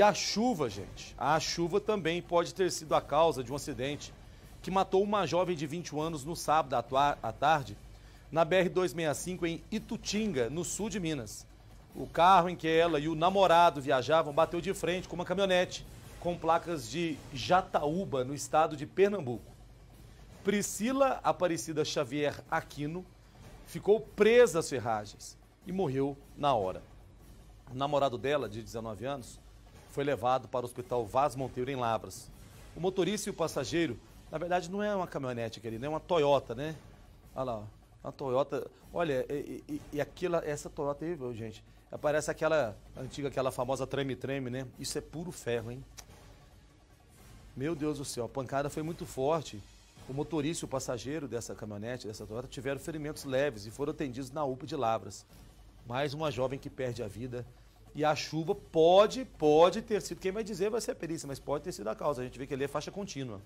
E a chuva, gente, a chuva também pode ter sido a causa de um acidente que matou uma jovem de 21 anos no sábado à tarde, na BR-265 em Itutinga, no sul de Minas. O carro em que ela e o namorado viajavam bateu de frente com uma caminhonete com placas de Jataúba, no estado de Pernambuco. Priscila Aparecida Xavier Aquino ficou presa às ferragens e morreu na hora. O namorado dela, de 19 anos, foi levado para o Hospital Vaz Monteiro, em Lavras. O motorista e o passageiro, na verdade, não é uma caminhonete, querido, né? é uma Toyota, né? Olha lá, uma Toyota. Olha, e, e, e aquela, essa Toyota aí, gente, Aparece aquela antiga, aquela famosa treme-treme, né? Isso é puro ferro, hein? Meu Deus do céu, a pancada foi muito forte. O motorista e o passageiro dessa caminhonete, dessa Toyota, tiveram ferimentos leves e foram atendidos na UPA de Lavras. Mais uma jovem que perde a vida e a chuva pode, pode ter sido, quem vai dizer vai ser a perícia, mas pode ter sido a causa. A gente vê que ele é faixa contínua.